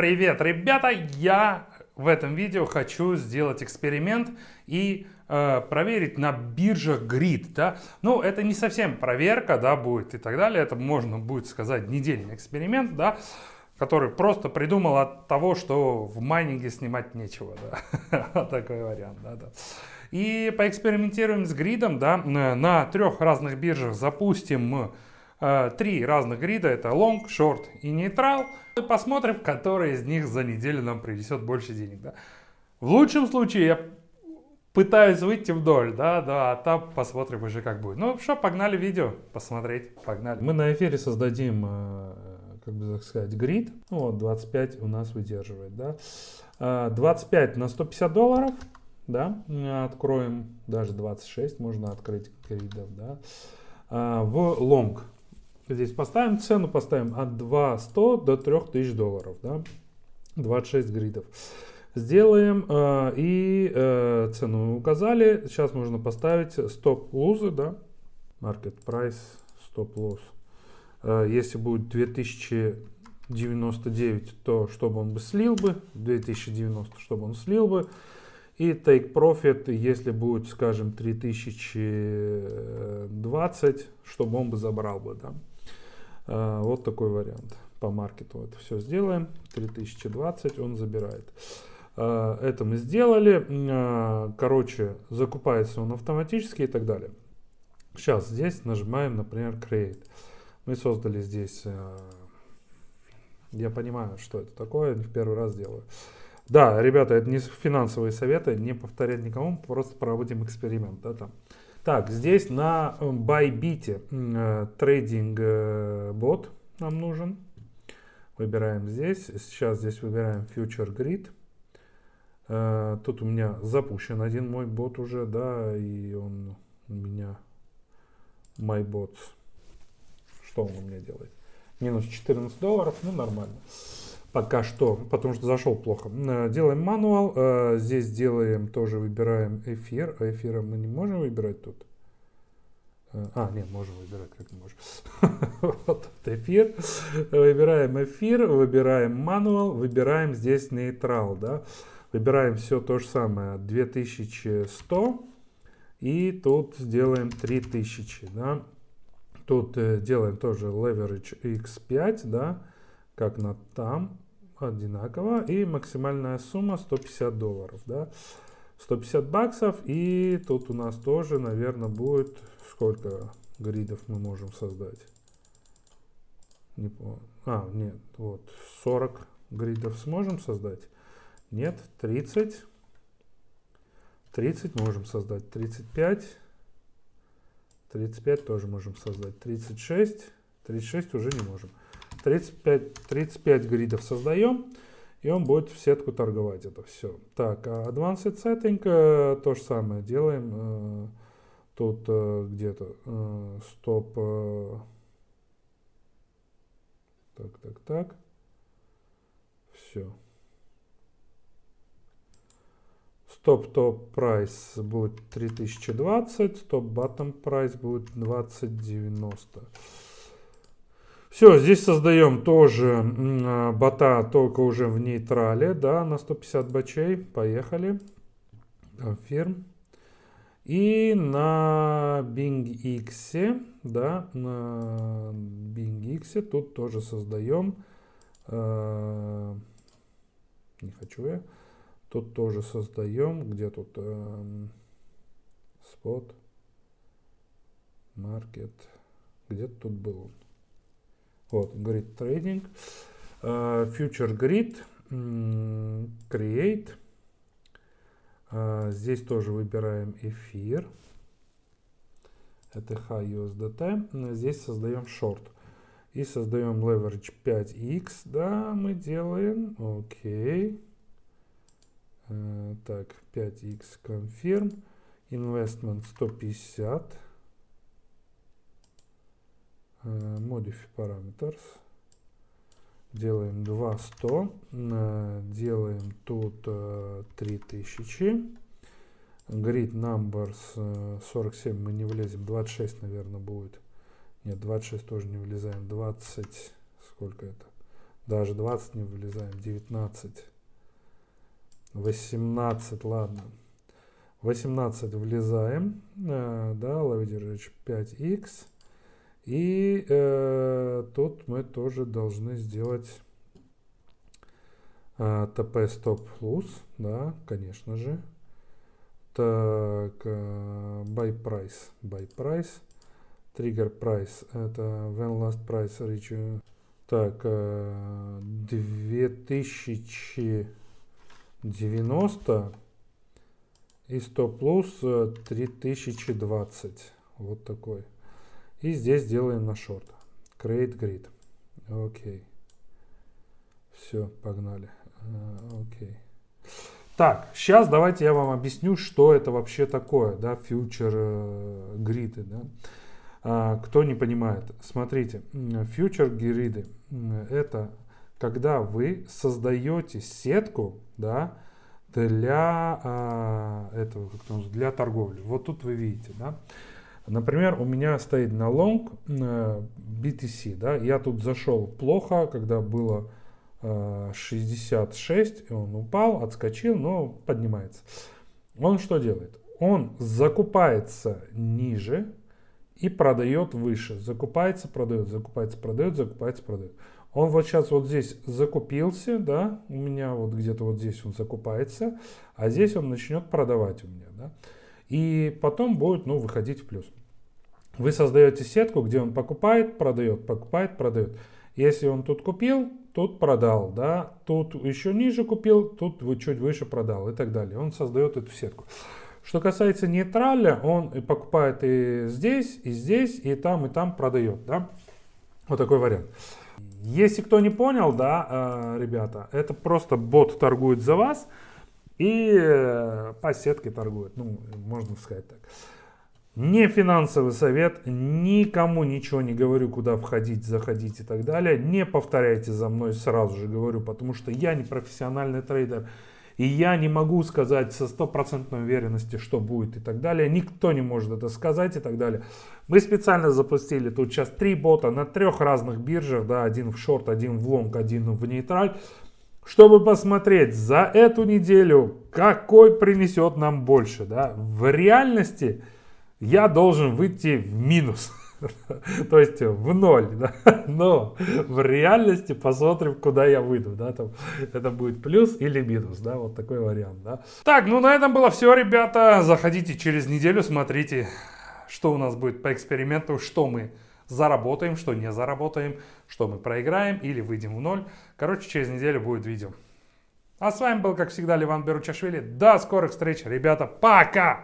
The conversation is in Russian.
Привет, ребята! Я в этом видео хочу сделать эксперимент и э, проверить на биржах грид. Да? Ну, это не совсем проверка, да, будет и так далее. Это можно будет сказать недельный эксперимент, да, который просто придумал от того, что в майнинге снимать нечего. Да? Такой вариант, да, да. И поэкспериментируем с гридом, да, на трех разных биржах запустим э, Э, три разных грида, это long, short и нейтрал. И посмотрим, который из них за неделю нам принесет больше денег. Да? В лучшем случае я пытаюсь выйти вдоль, да, да, а там посмотрим уже как будет. Ну что, погнали видео посмотреть, погнали. Мы на эфире создадим, э, как бы так сказать, грид. Ну, вот, 25 у нас выдерживает, да. 25 э, на 150 долларов, да, откроем, даже 26 можно открыть гридов, да. В лонг Здесь поставим цену, поставим от 200 до 3000 долларов, да, 26 гридов. Сделаем э, и э, цену указали. Сейчас нужно поставить стоп-лузы, да, market price, стоп-луз. Э, если будет 2000 то чтобы он бы слил бы, 2090, чтобы он слил бы. И take profit, если будет, скажем, 3020, чтобы он бы забрал бы, да. А, вот такой вариант. По маркету это все сделаем. 3020 он забирает. А, это мы сделали. А, короче, закупается он автоматически и так далее. Сейчас здесь нажимаем, например, Create. Мы создали здесь... Я понимаю, что это такое, в первый раз делаю. Да, ребята, это не финансовые советы, не повторять никому, просто проводим эксперимент, да, там. Так, здесь на эм, Bybit э, трейдинг э, бот нам нужен. Выбираем здесь. Сейчас здесь выбираем Future Grid. Э, тут у меня запущен один мой бот уже, да, и он у меня мой бот. Что он у меня делает? Минус 14 долларов, ну нормально пока что, потому что зашел плохо. Э, делаем мануал, э, здесь делаем, тоже выбираем эфир, а эфира мы не можем выбирать тут. Э, а, нет, можем выбирать, как не можем. вот тут эфир. Выбираем эфир, выбираем мануал, выбираем здесь нейтрал, да. Выбираем все то же самое, 2100. И тут сделаем 3000, да. Тут делаем тоже leverage x5, да, как на там одинаково. И максимальная сумма 150 долларов. Да? 150 баксов. И тут у нас тоже, наверное, будет сколько гридов мы можем создать. Не А, нет, вот 40 гридов сможем создать? Нет, 30. 30 можем создать. 35. 35 тоже можем создать. 36. 36 уже не можем. 35, 35 гридов создаем, и он будет в сетку торговать это все. Так, а advanced setting, то же самое делаем. Э, тут э, где-то э, стоп. Так, так, так. Все. Стоп-топ прайс будет 3020, стоп батом прайс будет 2090. Все, здесь создаем тоже а, бота, только уже в нейтрале, да, на 150 бачей. Поехали. Конфирм. И на Bing X, да, на Bing X тут тоже создаем. Э, а, не хочу я. Тут тоже создаем. Где тут? Э, spot. Market. Где тут был он? Вот, grid trading. Э, future grid. Create. Э, здесь тоже выбираем эфир. Это high USDT. Здесь создаем шорт. И создаем leverage 5x. Да, мы делаем. Окей. Э, так, 5x confirm. Investment 150 modify э, parameters, делаем 2100, э, делаем тут 3000, э, grid numbers 47 мы не влезем, 26 наверное будет, нет 26 тоже не влезаем, 20, сколько это, даже 20 не влезаем, 19, 18, ладно, 18 влезаем, да, ловить 5x, и э, тут мы тоже должны сделать э, tp stop plus, да, конечно же. Так, э, by price, by price, trigger price, это when last price reach. Так, э, 2090 и 100 плюс 3020. Э, вот такой. И здесь делаем на шорт. Create grid. Окей. Все, погнали. Э, окей. Так, сейчас давайте я вам объясню, что это вообще такое, да, фьючер э, гриды, да. А, кто не понимает, смотрите, фьючер гриды это когда вы создаете сетку, да, для а, этого, как для торговли. Вот тут вы видите, да. Например, у меня стоит на long BTC, э, да, я тут зашел плохо, когда было 66, э, и он упал, отскочил, но поднимается. Он что делает? Он закупается ниже и продает выше. Закупается, продает, закупается, продает, закупается, продает. Он вот сейчас вот здесь закупился, да, у меня вот где-то вот здесь он закупается, а здесь он начнет продавать у меня, да и потом будет ну, выходить в плюс. Вы создаете сетку, где он покупает, продает, покупает, продает. Если он тут купил, тут продал, да, тут еще ниже купил, тут вы чуть выше продал и так далее. Он создает эту сетку. Что касается нейтраля, он и покупает и здесь, и здесь, и там, и там продает, да. Вот такой вариант. Если кто не понял, да, э, ребята, это просто бот торгует за вас и э, по сетке торгуют, ну, можно сказать так. Не финансовый совет, никому ничего не говорю, куда входить, заходить и так далее. Не повторяйте за мной, сразу же говорю, потому что я не профессиональный трейдер. И я не могу сказать со стопроцентной уверенностью, что будет и так далее. Никто не может это сказать и так далее. Мы специально запустили тут сейчас три бота на трех разных биржах. Да, один в шорт, один в лонг, один в нейтраль чтобы посмотреть за эту неделю, какой принесет нам больше. Да? В реальности я должен выйти в минус. То есть в ноль, да? но в реальности посмотрим, куда я выйду, да, там это будет плюс или минус, да, вот такой вариант, да. Так, ну на этом было все, ребята, заходите через неделю, смотрите, что у нас будет по эксперименту, что мы заработаем, что не заработаем, что мы проиграем или выйдем в ноль. Короче, через неделю будет видео. А с вами был, как всегда, Ливан Беручашвили. До скорых встреч, ребята. Пока!